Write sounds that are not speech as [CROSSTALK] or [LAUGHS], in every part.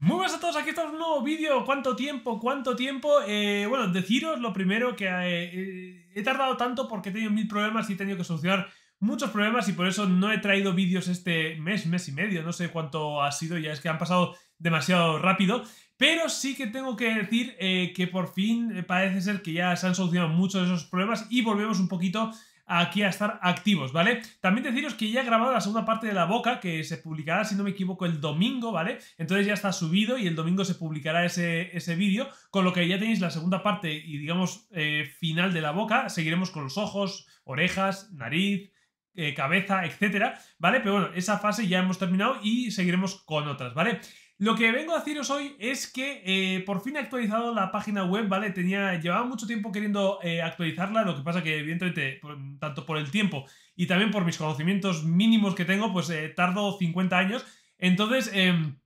Muy buenas a todos, aquí estamos en un nuevo vídeo. ¿Cuánto tiempo? ¿Cuánto tiempo? Eh, bueno, deciros lo primero que eh, eh, he tardado tanto porque he tenido mil problemas y he tenido que solucionar muchos problemas y por eso no he traído vídeos este mes, mes y medio. No sé cuánto ha sido, ya es que han pasado demasiado rápido. Pero sí que tengo que decir que por fin parece ser que ya se han solucionado muchos de esos problemas y volvemos un poquito aquí a estar activos, ¿vale? También deciros que ya he grabado la segunda parte de la boca, que se publicará, si no me equivoco, el domingo, ¿vale? Entonces ya está subido y el domingo se publicará ese, ese vídeo, con lo que ya tenéis la segunda parte y, digamos, eh, final de la boca. Seguiremos con los ojos, orejas, nariz, eh, cabeza, etcétera, ¿vale? Pero bueno, esa fase ya hemos terminado y seguiremos con otras, ¿vale? Lo que vengo a deciros hoy es que eh, por fin he actualizado la página web, ¿vale? Tenía, llevaba mucho tiempo queriendo eh, actualizarla, lo que pasa que evidentemente, tanto por el tiempo y también por mis conocimientos mínimos que tengo, pues eh, tardo 50 años. Entonces, em,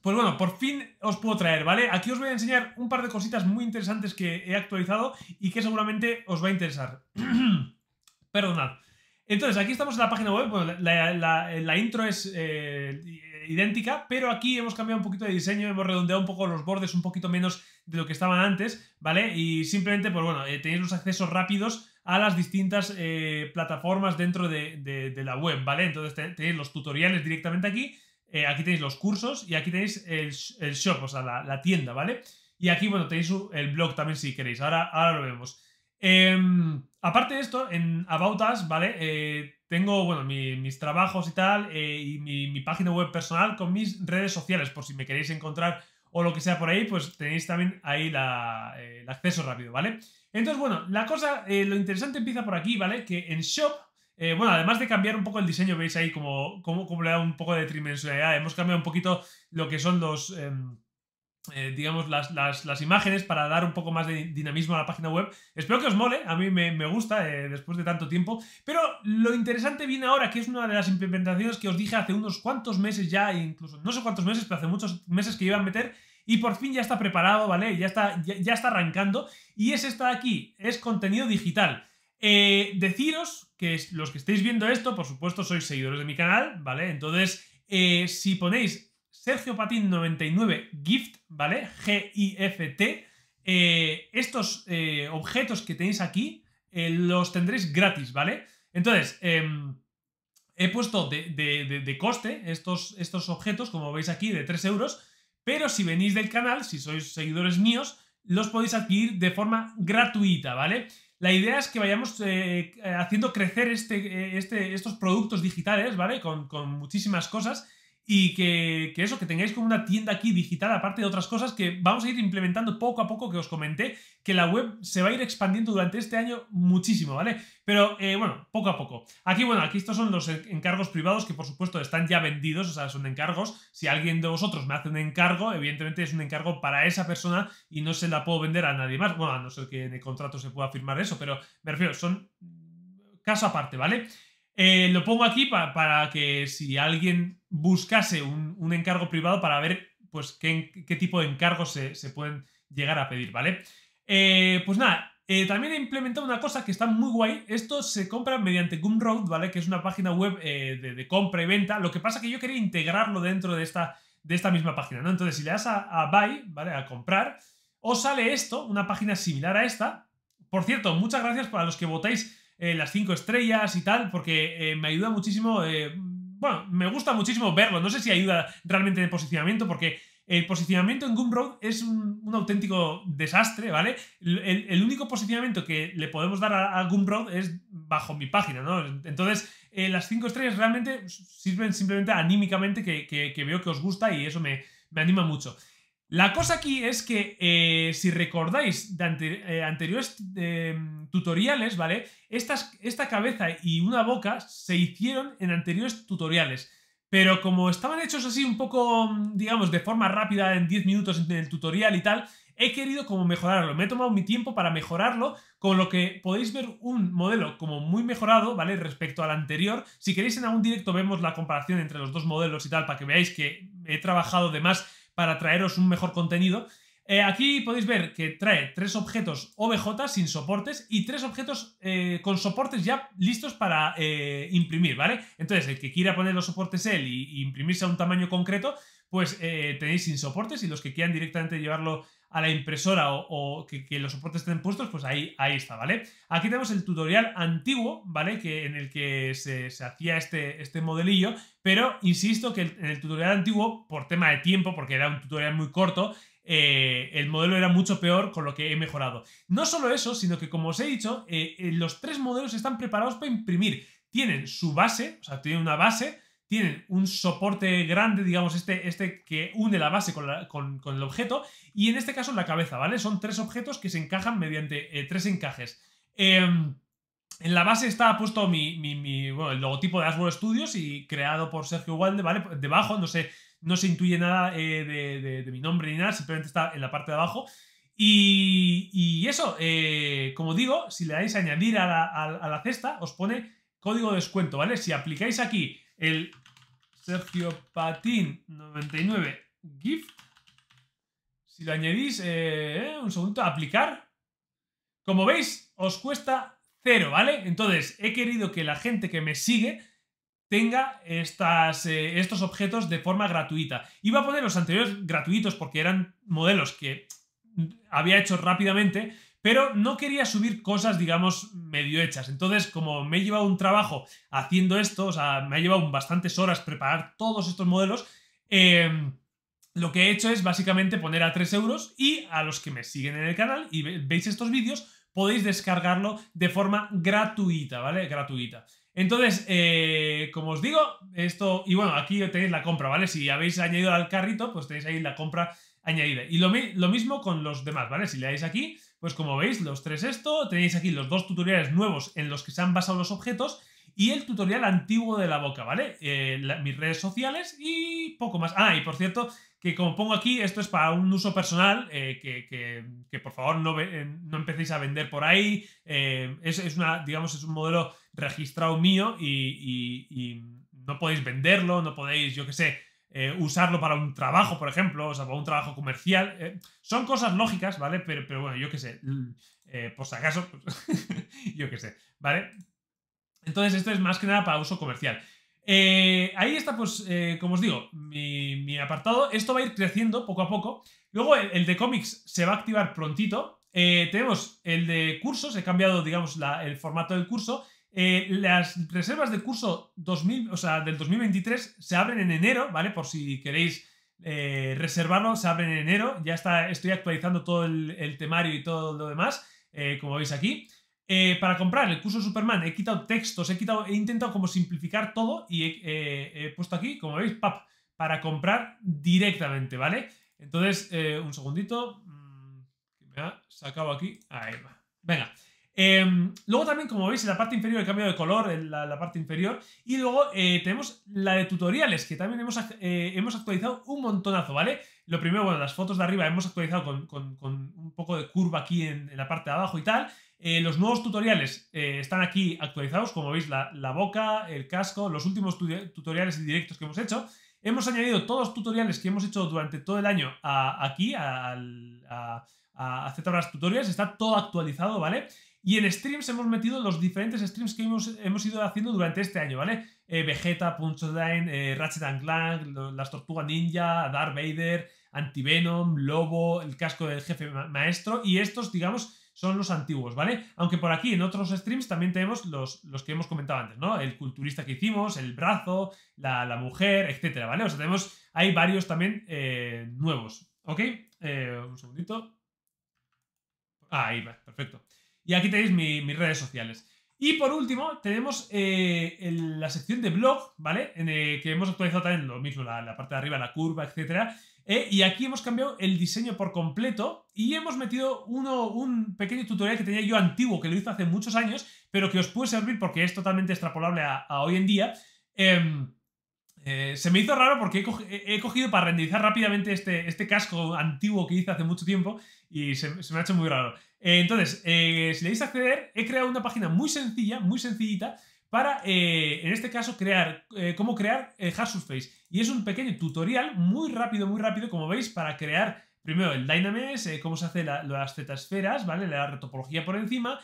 pues bueno, por fin os puedo traer, ¿vale? Aquí os voy a enseñar un par de cositas muy interesantes que he actualizado y que seguramente os va a interesar. [CLEARS THROAT] Perdonad. Entonces, aquí estamos en la página web, la intro es idéntica, pero aquí hemos cambiado un poquito de diseño, hemos redondeado un poco los bordes, un poquito menos de lo que estaban antes, ¿vale? Y simplemente, pues bueno, eh, tenéis los accesos rápidos a las distintas eh, plataformas dentro de, la web, ¿vale? Entonces tenéis los tutoriales directamente aquí, eh, aquí tenéis los cursos y aquí tenéis el, shop, o sea, la, tienda, ¿vale? Y aquí, bueno, tenéis el blog también si queréis, ahora, ahora lo vemos. Em, aparte de esto, en About Us, ¿vale? tengo, bueno, mis trabajos y tal, eh, y mi, página web personal con mis redes sociales, por si me queréis encontrar o lo que sea por ahí, pues tenéis también ahí eh, el acceso rápido, ¿vale? Entonces, bueno, la cosa, eh, lo interesante empieza por aquí, ¿vale? Que en Shop, bueno, además de cambiar un poco el diseño, veis ahí como, como, como le da un poco de tridimensionalidad, hemos cambiado un poquito lo que son los... Em, eh, digamos, las, imágenes para dar un poco más de dinamismo a la página web. Espero que os mole, a mí me, gusta eh, después de tanto tiempo, pero lo interesante viene ahora, que es una de las implementaciones que os dije hace unos cuantos meses ya, e incluso no sé cuántos meses, pero hace muchos meses que iba a meter, y por fin ya está preparado, ¿vale? Ya está, ya, está arrancando, y es esta de aquí, es contenido digital. Eh, deciros que los que estéis viendo esto, por supuesto, sois seguidores de mi canal, ¿vale? Entonces, si ponéis Sergio Patín 99 Gift, ¿vale? G-I-F-T. Eh, estos eh, objetos que tenéis aquí eh, los tendréis gratis, ¿vale? Entonces, em, he puesto de, coste estos, estos objetos, como veis aquí, de 3 euros, pero si venís del canal, si sois seguidores míos, los podéis adquirir de forma gratuita, ¿vale? La idea es que vayamos haciendo crecer este, este, estos productos digitales, ¿vale? Con, con muchísimas cosas y que, eso, que tengáis como una tienda aquí digital, aparte de otras cosas que vamos a ir implementando poco a poco, que os comenté, que la web se va a ir expandiendo durante este año muchísimo, ¿vale? Pero eh, bueno, poco a poco. Aquí, bueno, aquí estos son los encargos privados que por supuesto están ya vendidos, o sea, son encargos. Si alguien de vosotros me hace un encargo, evidentemente es un encargo para esa persona y no se la puedo vender a nadie más. Bueno, a no ser que en el contrato se pueda firmar eso, pero me refiero, son caso aparte, ¿vale? Eh, lo pongo aquí para que si alguien buscase un, encargo privado para ver pues, qué, tipo de encargos se, pueden llegar a pedir, ¿vale? Eh, pues nada, eh, también he implementado una cosa que está muy guay. Esto se compra mediante Gumroad, ¿vale? Que es una página web de, compra y venta. Lo que pasa que yo quería integrarlo dentro de esta, de esta misma página, ¿no? Entonces, si le das a, a Buy, ¿vale? A comprar, os sale esto, una página similar a esta. Por cierto, muchas gracias para los que votáis eh, las cinco estrellas y tal, porque eh, me ayuda muchísimo. Eh, bueno, me gusta muchísimo verlo. No sé si ayuda realmente de posicionamiento, porque el posicionamiento en Gumroad es un, auténtico desastre, ¿vale? El, único posicionamiento que le podemos dar a, Gumroad es bajo mi página, ¿no? Entonces, las cinco estrellas realmente sirven simplemente anímicamente que, veo que os gusta y eso me anima mucho. La cosa aquí es que, eh, si recordáis de eh, anteriores em, tutoriales, ¿vale? esta cabeza y una boca se hicieron en anteriores tutoriales. Pero como estaban hechos así un poco, digamos, de forma rápida, en 10 minutos en el tutorial y tal, he querido como mejorarlo. Me he tomado mi tiempo para mejorarlo, con lo que podéis ver un modelo como muy mejorado, ¿vale? Respecto al anterior. Si queréis en algún directo vemos la comparación entre los dos modelos y tal, para que veáis que he trabajado de más para traeros un mejor contenido. Eh, aquí podéis ver que trae tres objetos OBJ sin soportes y tres objetos eh, con soportes ya listos para eh, imprimir, ¿vale? Entonces, el que quiera poner los soportes él y imprimirse a un tamaño concreto, pues tenéis sin soportes y los que quieran directamente llevarlo a la impresora o, que, los soportes estén puestos, pues ahí, ahí está, ¿vale? Aquí tenemos el tutorial antiguo, ¿vale? Que, en el que se, hacía este, este modelillo, pero insisto que en el tutorial antiguo, por tema de tiempo, porque era un tutorial muy corto, eh, el modelo era mucho peor, con lo que he mejorado. No solo eso, sino que como os he dicho, eh, eh, los tres modelos están preparados para imprimir. Tienen su base, o sea, tienen una base, tienen un soporte grande, digamos, este, este que une la base con, el objeto, y en este caso la cabeza, ¿vale? Son tres objetos que se encajan mediante eh, tres encajes. Em, en la base está puesto mi, bueno, el logotipo de Asbro Studios y creado por Sergio Walde, ¿vale? Pues, debajo, no sé, no se intuye nada eh, de, mi nombre ni nada, simplemente está en la parte de abajo. Y, y eso, eh, como digo, si le dais a añadir a la, a la cesta, os pone código de descuento, ¿vale? Si aplicáis aquí el Sergio Patín 99 Gift. Si lo añadís, eh, eh, un segundo, aplicar. Como veis, os cuesta cero, ¿vale? Entonces, he querido que la gente que me sigue tenga estas, eh, estos objetos de forma gratuita. Iba a poner los anteriores gratuitos porque eran modelos que había hecho rápidamente, pero no quería subir cosas, digamos, medio hechas. Entonces, como me he llevado un trabajo haciendo esto, o sea, me ha llevado bastantes horas preparar todos estos modelos, em, lo que he hecho es básicamente poner a 3 euros y a los que me siguen en el canal y veis estos vídeos, podéis descargarlo de forma gratuita, ¿vale? Gratuita. Entonces, eh, como os digo, esto, y bueno, aquí tenéis la compra, ¿vale? Si habéis añadido al carrito, pues tenéis ahí la compra añadida. Y lo, lo mismo con los demás, ¿vale? Si le dais aquí, pues como veis, los tres esto, tenéis aquí los dos tutoriales nuevos en los que se han basado los objetos y el tutorial antiguo de la boca, ¿vale? Eh, mis redes sociales y poco más. Ah, y por cierto, que como pongo aquí, esto es para un uso personal, eh, que, que, por favor eh, no, empecéis a vender por ahí. Es, una, digamos, es un modelo registrado mío y, y no podéis venderlo, no podéis, yo qué sé, eh, usarlo para un trabajo, por ejemplo, o sea, para un trabajo comercial. Eh, son cosas lógicas, ¿vale? Pero, bueno, yo qué sé, eh, por si acaso, [LAUGHS] yo qué sé, ¿vale? Entonces, esto es más que nada para uso comercial. ahí está, pues, como os digo, mi, apartado. Esto va a ir creciendo poco a poco. Luego, el, de cómics se va a activar prontito. tenemos el de cursos, he cambiado, digamos, el formato del curso. Eh, las reservas de curso 2000, o sea, del 2023 se abren en enero, ¿vale? Por si queréis eh, reservarlo, se abren en enero. Ya está, estoy actualizando todo el, temario y todo lo demás, eh, como veis aquí. para comprar el curso Superman he quitado textos, he quitado, he intentado como simplificar todo y he, puesto aquí, como veis, pap, para comprar directamente, ¿vale? Entonces, un segundito. Mm, me ha sacado aquí. Ahí va. Venga. Em, luego también, como veis, en la parte inferior he cambiado de color, en la, parte inferior. Y luego eh, tenemos la de tutoriales, que también hemos, eh, hemos actualizado un montonazo, ¿vale? Lo primero, bueno, las fotos de arriba hemos actualizado con, un poco de curva aquí en, la parte de abajo y tal. Eh, los nuevos tutoriales están aquí actualizados, como veis, la, boca, el casco, los últimos tutoriales y directos que hemos hecho. Hemos añadido todos los tutoriales que hemos hecho durante todo el año aquí, A, a, las tutoriales, está todo actualizado, ¿vale? Y en streams hemos metido los diferentes streams que hemos, ido haciendo durante este año, ¿vale? Eh, Vegeta, Punchline, eh, Ratchet and Clank, las Tortugas Ninja, Darth Vader, Antivenom, Lobo, el casco del jefe maestro y estos, digamos, son los antiguos, ¿vale? Aunque por aquí en otros streams también tenemos los, los que hemos comentado antes, ¿no? El culturista que hicimos, el brazo, la, mujer, etcétera, ¿vale? O sea, tenemos, hay varios también eh, nuevos, ¿ok? un segundito. Ah, ahí va, perfecto. Y aquí tenéis mis redes sociales. Y por último, tenemos eh, la sección de blog, ¿vale? En, eh, que hemos actualizado también lo mismo, la, parte de arriba, la curva, etc. Eh, y aquí hemos cambiado el diseño por completo y hemos metido uno, un pequeño tutorial que tenía yo antiguo, que lo hice hace muchos años, pero que os puede servir porque es totalmente extrapolable a, a hoy en día. Em, eh, se me hizo raro porque he, cogido para renderizar rápidamente este, este casco antiguo que hice hace mucho tiempo y se, me ha hecho muy raro. Eh, entonces, eh, si le dais a acceder, he creado una página muy sencilla, muy sencillita, para, en este caso, crear cómo crear surface Y es un pequeño tutorial muy rápido, muy rápido, como veis, para crear primero el Dynamesh, cómo se hace las zetasferas, ¿vale? La topología por encima.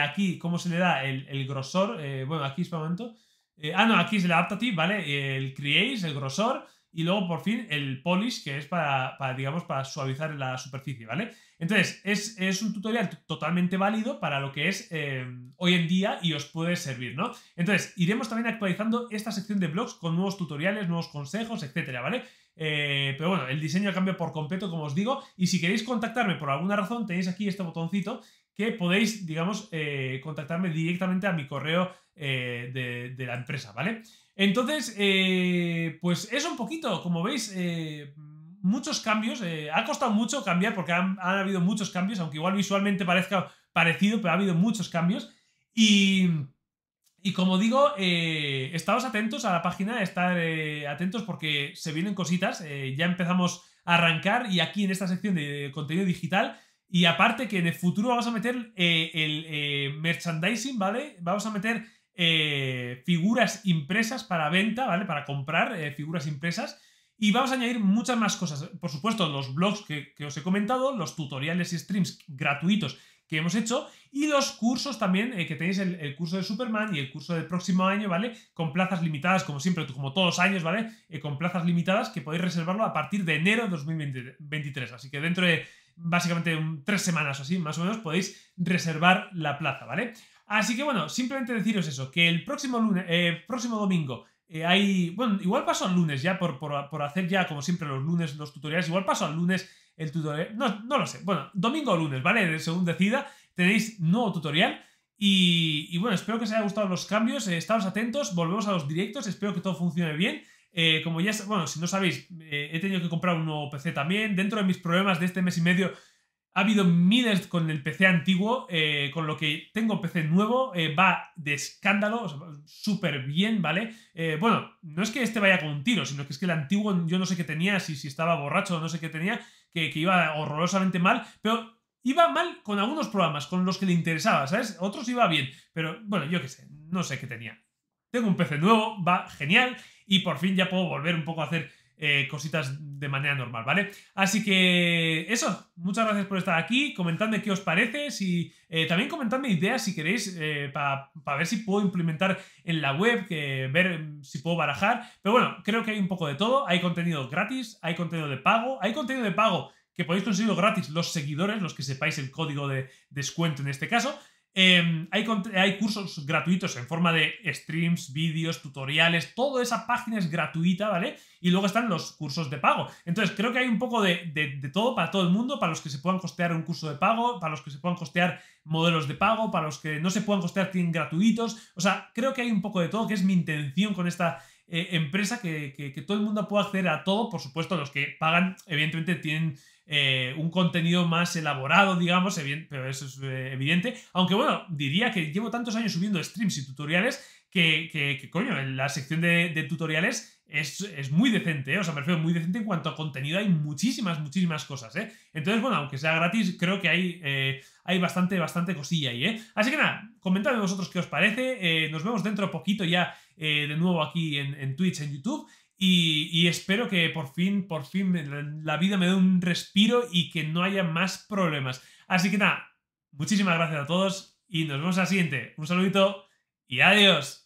aquí, cómo se le da el, grosor. bueno, aquí es momento. Eh, ah, no, aquí es el adaptative, ¿vale? El Create, el grosor y luego por fin el polish, que es para, digamos, para suavizar la superficie, ¿vale? Entonces, es, un tutorial totalmente válido para lo que es em, hoy en día y os puede servir, ¿no? Entonces, iremos también actualizando esta sección de blogs con nuevos tutoriales, nuevos consejos, etcétera, ¿vale? Eh, pero bueno, el diseño cambia por completo, como os digo. Y si queréis contactarme por alguna razón, tenéis aquí este botoncito que podéis, digamos, eh, contactarme directamente a mi correo eh, de, la empresa, ¿vale? Entonces, eh, pues es un poquito, como veis, muchos cambios. ha costado mucho cambiar porque han, habido muchos cambios, aunque igual visualmente parezca parecido, pero ha habido muchos cambios. Y, y como digo, estados atentos a la página, estar atentos porque se vienen cositas. ya empezamos a arrancar y aquí en esta sección de contenido digital y aparte que en el futuro vamos a meter eh, el eh, merchandising, ¿vale? Vamos a meter eh, figuras impresas para venta, ¿vale? Para comprar figuras impresas. Y vamos a añadir muchas más cosas. Por supuesto, los blogs que, os he comentado, los tutoriales y streams gratuitos que hemos hecho y los cursos también, que tenéis el, el, curso de Superman y el curso del próximo año, ¿vale? Con plazas limitadas, como siempre, como todos los años, ¿vale? con plazas limitadas que podéis reservarlo a partir de enero de 2023. Así que dentro de básicamente tres semanas o así, más o menos, podéis reservar la plaza, ¿vale? Así que bueno, simplemente deciros eso, que el próximo lunes, eh, próximo domingo eh, hay, bueno, igual paso al lunes ya por, hacer ya como siempre los lunes los tutoriales, igual paso al lunes el tutorial, no, no lo sé, bueno, domingo o lunes, ¿vale? Según decida, tenéis nuevo tutorial y, bueno, espero que os haya gustado los cambios, eh, estamos atentos, volvemos a los directos, espero que todo funcione bien eh, como ya, bueno, si no sabéis, eh, he tenido que comprar un nuevo PC también. Dentro de mis problemas de este mes y medio ha habido miles con el PC antiguo, eh, con lo que tengo PC nuevo, va de escándalo, súper bien, ¿vale? bueno, no es que este vaya con un tiro, sino que es que el antiguo yo no sé qué tenía, si, si estaba borracho o no sé qué tenía, que, que iba horrorosamente mal, pero iba mal con algunos programas, con los que le interesaba, ¿sabes? Otros iba bien, pero bueno, yo qué sé, no sé qué tenía. Tengo un PC nuevo, va genial y por fin ya puedo volver un poco a hacer eh, cositas de manera normal, ¿vale? Así que eso, muchas gracias por estar aquí, comentadme qué os parece, y eh, también comentadme ideas si queréis eh, para ver si puedo implementar en la web, que, ver mm, si puedo barajar, pero bueno, creo que hay un poco de todo, hay contenido gratis, hay contenido de pago, hay contenido de pago que podéis conseguir gratis los seguidores, los que sepáis el código de descuento en este caso. Em, hay, hay, cursos gratuitos en forma de streams, vídeos, tutoriales, toda esa página es gratuita, ¿vale? Y luego están los cursos de pago. Entonces, creo que hay un poco de, todo para todo el mundo, para los que se puedan costear un curso de pago, para los que se puedan costear modelos de pago, para los que no se puedan costear tienen gratuitos. O sea, creo que hay un poco de todo, que es mi intención con esta eh, empresa, que, que todo el mundo pueda acceder a todo. Por supuesto, los que pagan, evidentemente, tienen eh, un contenido más elaborado, digamos, pero eso es eh, evidente. Aunque bueno, diría que llevo tantos años subiendo streams y tutoriales que, que, coño, en la sección de, tutoriales es, muy decente, ¿eh? o sea, me refiero muy decente en cuanto a contenido, hay muchísimas, muchísimas cosas, Entonces, bueno, aunque sea gratis, creo que hay, hay bastante, bastante cosilla ahí, Así que nada, comentadme vosotros qué os parece, nos vemos dentro poquito ya de nuevo aquí en, en Twitch, en YouTube, y, espero que por fin, por fin la vida me dé un respiro y que no haya más problemas. Así que nada, muchísimas gracias a todos y nos vemos a siguiente. Un saludito y adiós.